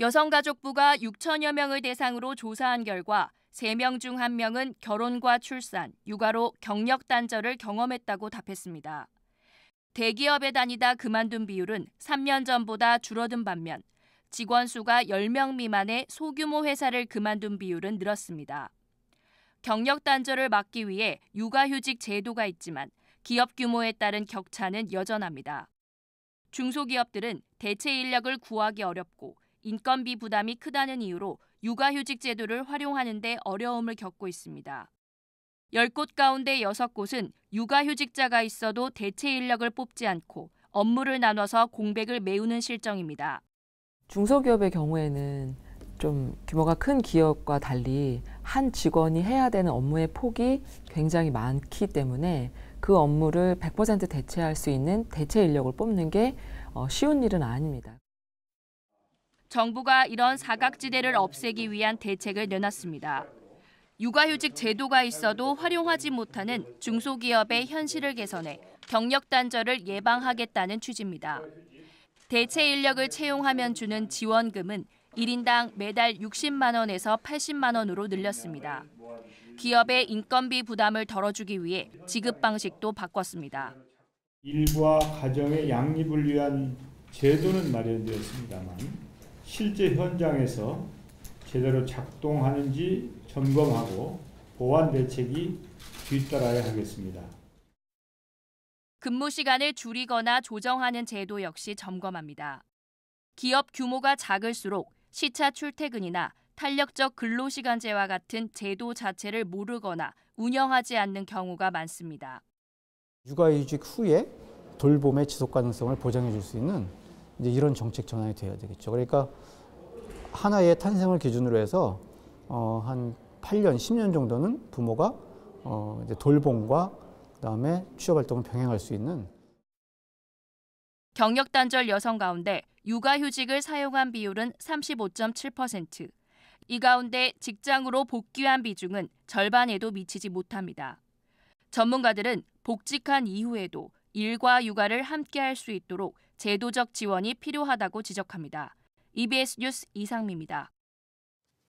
여성가족부가 6천여 명을 대상으로 조사한 결과 3명 중 1명은 결혼과 출산, 육아로 경력 단절을 경험했다고 답했습니다. 대기업에 다니다 그만둔 비율은 3년 전보다 줄어든 반면 직원 수가 10명 미만의 소규모 회사를 그만둔 비율은 늘었습니다. 경력 단절을 막기 위해 육아휴직 제도가 있지만 기업 규모에 따른 격차는 여전합니다. 중소기업들은 대체 인력을 구하기 어렵고 인건비 부담이 크다는 이유로 육아휴직 제도를 활용하는 데 어려움을 겪고 있습니다. 10곳 가운데 6곳은 육아휴직자가 있어도 대체 인력을 뽑지 않고 업무를 나눠서 공백을 메우는 실정입니다. 중소기업의 경우에는 좀 규모가 큰 기업과 달리 한 직원이 해야 되는 업무의 폭이 굉장히 많기 때문에 그 업무를 100% 대체할 수 있는 대체 인력을 뽑는 게 어, 쉬운 일은 아닙니다. 정부가 이런 사각지대를 없애기 위한 대책을 내놨습니다. 육아휴직 제도가 있어도 활용하지 못하는 중소기업의 현실을 개선해 경력 단절을 예방하겠다는 취지입니다. 대체 인력을 채용하면 주는 지원금은 1인당 매달 60만 원에서 80만 원으로 늘렸습니다. 기업의 인건비 부담을 덜어주기 위해 지급 방식도 바꿨습니다. 일과 가정의 양립을 위한 제도는 마련되었습니다만 실제 현장에서 제대로 작동하는지 점검하고 보완 대책이 뒤따라야 하겠습니다. 근무 시간을 줄이거나 조정하는 제도 역시 점검합니다. 기업 규모가 작을수록 시차 출퇴근이나 탄력적 근로시간제와 같은 제도 자체를 모르거나 운영하지 않는 경우가 많습니다. 육아휴직 후에 돌봄의 지속 가능성을 보장해 줄수 있는 이제 이런 정책 전환이 되어야 되겠죠. 그러니까 하나의 탄생을 기준으로 해서 어, 한 8년, 10년 정도는 부모가 어, 이제 돌봄과 그다음에 취업 활동을 병행할 수 있는 경력 단절 여성 가운데 육아휴직을 사용한 비율은 35.7%. 이 가운데 직장으로 복귀한 비중은 절반에도 미치지 못합니다. 전문가들은 복직한 이후에도 일과 육아를 함께할 수 있도록 제도적 지원이 필요하다고 지적합니다. EBS 뉴스 이상미입니다.